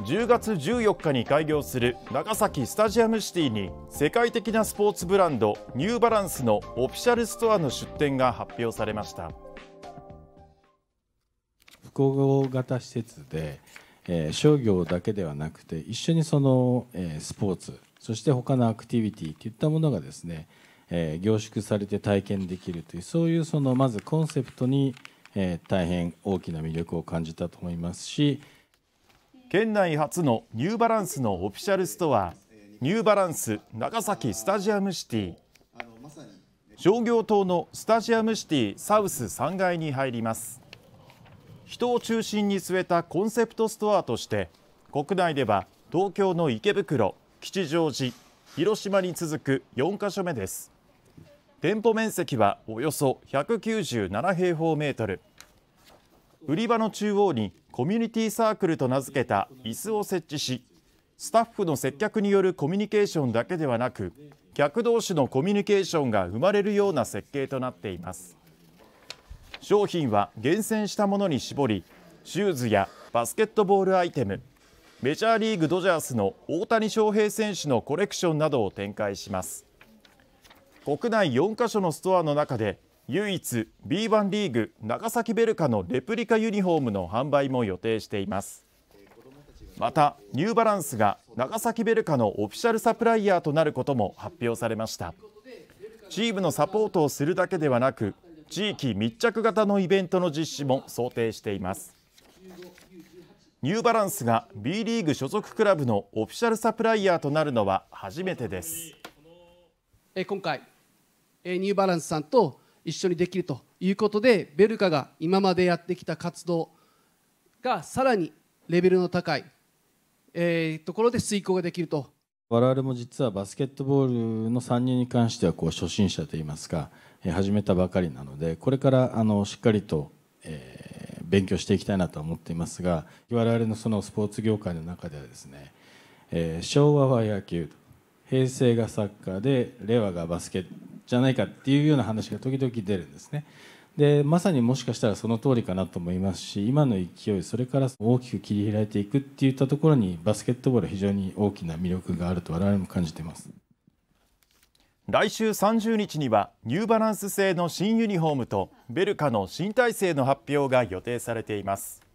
10月14日に開業する長崎スタジアムシティに世界的なスポーツブランドニューバランスのオフィシャルストアの出店が発表されました複合型施設で、えー、商業だけではなくて一緒にその、えー、スポーツそして他のアクティビティといったものがですね、えー、凝縮されて体験できるというそういうそのまずコンセプトに、えー、大変大きな魅力を感じたと思いますし県内初のニューバランスのオフィシャルストアニューバランス長崎スタジアムシティ商業棟のスタジアムシティサウス3階に入ります人を中心に据えたコンセプトストアとして国内では東京の池袋吉祥寺広島に続く4カ所目です店舗面積はおよそ197平方メートル売り場の中央にコミュニティサークルと名付けた椅子を設置しスタッフの接客によるコミュニケーションだけではなく客同士のコミュニケーションが生まれるような設計となっています商品は厳選したものに絞りシューズやバスケットボールアイテムメジャーリーグドジャースの大谷翔平選手のコレクションなどを展開します国内4カ所のストアの中で唯一 B1 リーグ長崎ベルカのレプリカユニフォームの販売も予定していますまたニューバランスが長崎ベルカのオフィシャルサプライヤーとなることも発表されましたチームのサポートをするだけではなく地域密着型のイベントの実施も想定していますニューバランスが B リーグ所属クラブのオフィシャルサプライヤーとなるのは初めてです今回ニューバランスさんと一緒にできるということでベルカが今までやってきた活動がさらにレベルの高い、えー、ところで遂行ができると我々も実はバスケットボールの参入に関してはこう初心者といいますか始めたばかりなのでこれからあのしっかりと、えー、勉強していきたいなと思っていますが我々のそのスポーツ業界の中ではですね、えー、昭和は野球平成がサッカーで令和がバスケじゃないかっていうような話が時々出るんですね。でまさにもしかしたらその通りかなと思いますし今の勢いそれから大きく切り開いていくっていったところにバスケットボールは非常に大きな魅力があると我々も感じてます来週30日にはニューバランス製の新ユニフォームとベルカの新体制の発表が予定されています。